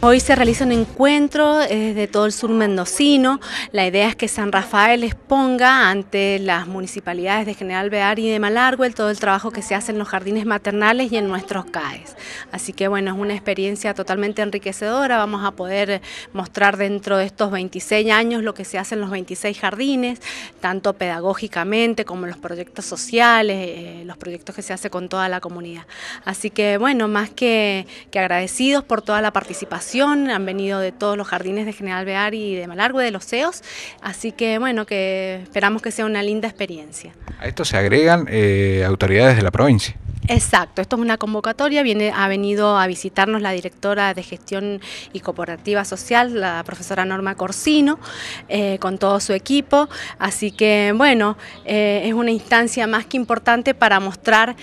Hoy se realiza un encuentro desde eh, todo el sur mendocino. La idea es que San Rafael exponga ante las municipalidades de General Bear y de Malargüel todo el trabajo que se hace en los jardines maternales y en nuestros CAES. Así que bueno, es una experiencia totalmente enriquecedora. Vamos a poder mostrar dentro de estos 26 años lo que se hace en los 26 jardines, tanto pedagógicamente como los proyectos sociales, eh, los proyectos que se hace con toda la comunidad. Así que bueno, más que agradecidos por toda la participación han venido de todos los jardines de General Bear y de Malargue, de los CEOs, así que bueno, que esperamos que sea una linda experiencia. A esto se agregan eh, autoridades de la provincia. Exacto, esto es una convocatoria, viene, ha venido a visitarnos la directora de gestión y cooperativa social, la profesora Norma Corsino, eh, con todo su equipo, así que bueno, eh, es una instancia más que importante para mostrar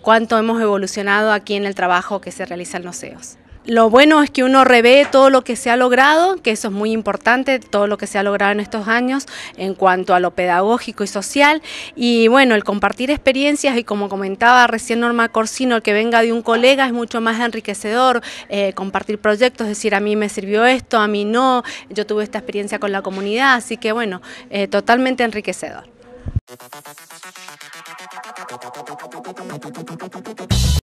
cuánto hemos evolucionado aquí en el trabajo que se realiza en los CEOs. Lo bueno es que uno revé todo lo que se ha logrado, que eso es muy importante, todo lo que se ha logrado en estos años en cuanto a lo pedagógico y social. Y bueno, el compartir experiencias y como comentaba recién Norma Corsino, el que venga de un colega es mucho más enriquecedor, eh, compartir proyectos, es decir, a mí me sirvió esto, a mí no, yo tuve esta experiencia con la comunidad, así que bueno, eh, totalmente enriquecedor.